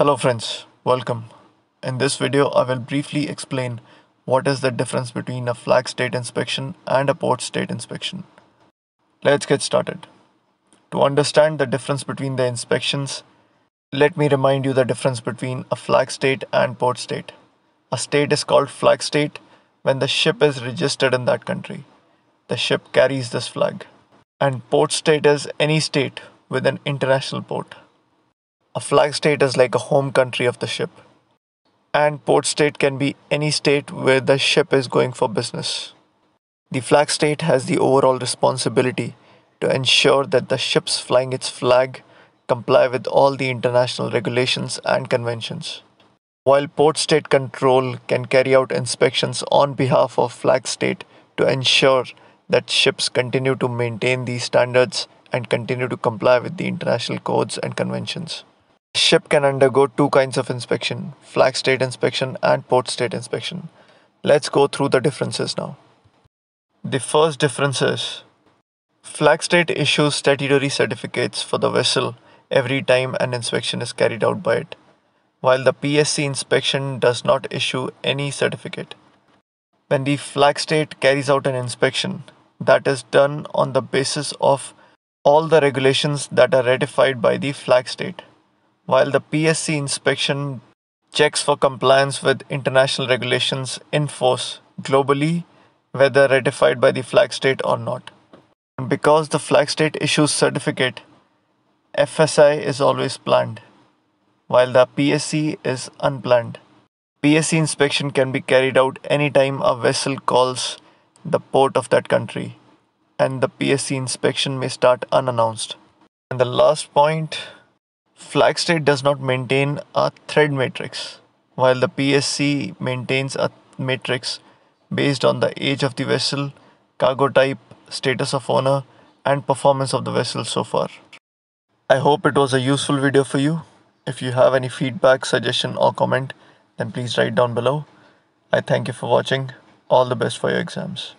Hello friends, welcome. In this video I will briefly explain what is the difference between a flag state inspection and a port state inspection. Let's get started. To understand the difference between the inspections, let me remind you the difference between a flag state and port state. A state is called flag state when the ship is registered in that country. The ship carries this flag. And port state is any state with an international port. A flag state is like a home country of the ship. And port state can be any state where the ship is going for business. The flag state has the overall responsibility to ensure that the ships flying its flag comply with all the international regulations and conventions. While port state control can carry out inspections on behalf of flag state to ensure that ships continue to maintain these standards and continue to comply with the international codes and conventions ship can undergo two kinds of inspection flag state inspection and port state inspection. Let's go through the differences now. The first difference is flag state issues statutory certificates for the vessel every time an inspection is carried out by it, while the PSC inspection does not issue any certificate. When the flag state carries out an inspection, that is done on the basis of all the regulations that are ratified by the flag state while the PSC inspection checks for compliance with international regulations in force globally, whether ratified by the flag state or not. because the flag state issues certificate, FSI is always planned, while the PSC is unplanned. PSC inspection can be carried out anytime a vessel calls the port of that country, and the PSC inspection may start unannounced. And the last point flag state does not maintain a thread matrix, while the PSC maintains a matrix based on the age of the vessel, cargo type, status of owner, and performance of the vessel so far. I hope it was a useful video for you. If you have any feedback, suggestion, or comment, then please write down below. I thank you for watching. All the best for your exams.